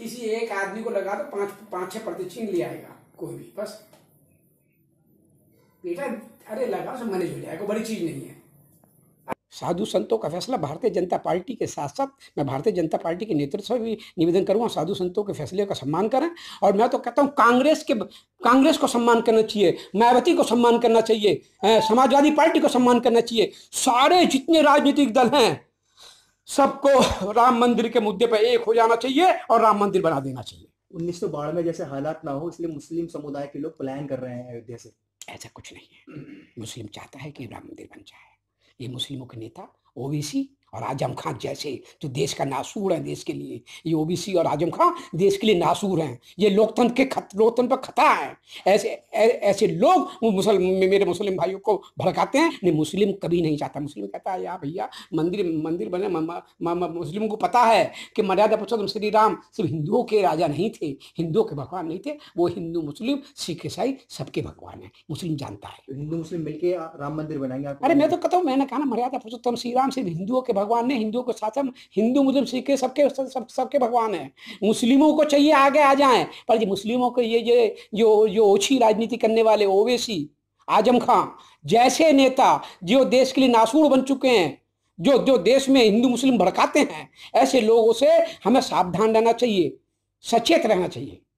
किसी एक आदमी को लगा दो तो पांच पांच छह प्रति छीन ले आएगा कोई भी बस बेटा अरे लगा तो मैनेज हो जाएगा बड़ी चीज नहीं है साधु संतों का फैसला भारतीय जनता पार्टी के साथ साथ मैं भारतीय जनता पार्टी के नेतृत्व से भी निवेदन करूंगा साधु संतों के फैसले का सम्मान करें और मैं तो कहता हूं कांग्रेस के कांग्रेस को सम्मान करना चाहिए मायावती को सम्मान करना चाहिए समाजवादी पार्टी को सम्मान करना चाहिए सारे जितने राजनीतिक दल हैं सबको राम मंदिर के मुद्दे पर एक हो जाना चाहिए और राम मंदिर बना देना चाहिए उन्नीस सौ बारह में जैसे हालात ना हो इसलिए मुस्लिम समुदाय के लोग प्लान कर रहे हैं अयोध्या से ऐसा कुछ नहीं है मुस्लिम चाहता है कि राम मंदिर बन जाए ये मुस्लिमों के नेता ओबीसी और आजम खां जैसे जो देश का नासूर है देश के लिए ये ओबीसी और आजम खां देश के लिए नासूर हैं ये लोकतंत्र के खत लोकतंत्र पर खतरा है ऐसे ऐ, ऐसे लोग वो मुसलम मेरे मुस्लिम भाइयों को भड़काते हैं नहीं मुस्लिम कभी नहीं चाहता मुस्लिम कहता है यार भैया मंदिर मंदिर बने मुस्लिमों को पता है कि मर्यादा पुरुषोत्तम श्री राम सिर्फ हिंदुओं के राजा नहीं थे हिंदुओं के भगवान नहीं थे वो हिंदू मुस्लिम सिख ईसाई सबके भगवान है मुस्लिम जानता है हिंदू मुस्लिम मिलकर राम मंदिर बनाएंगे अरे मैं तो कहता हूँ मैंने कहा ना मर्यादा पुरुषोत्तम श्री राम सिर्फ हिंदुओं के भगवान ने हिंदुओं के साथ हिंदू मुस्लिम सिख सबके सब, सबके भगवान है मुस्लिमों को चाहिए आगे आ जाए पर जी मुस्लिमों को ये जो जो जो ओछी राजनीति करने वाले ओवेसी आजम खां जैसे नेता जो देश के लिए नासूर बन चुके हैं जो जो देश में हिंदू मुस्लिम भड़काते हैं ऐसे लोगों से हमें सावधान रहना चाहिए सचेत रहना चाहिए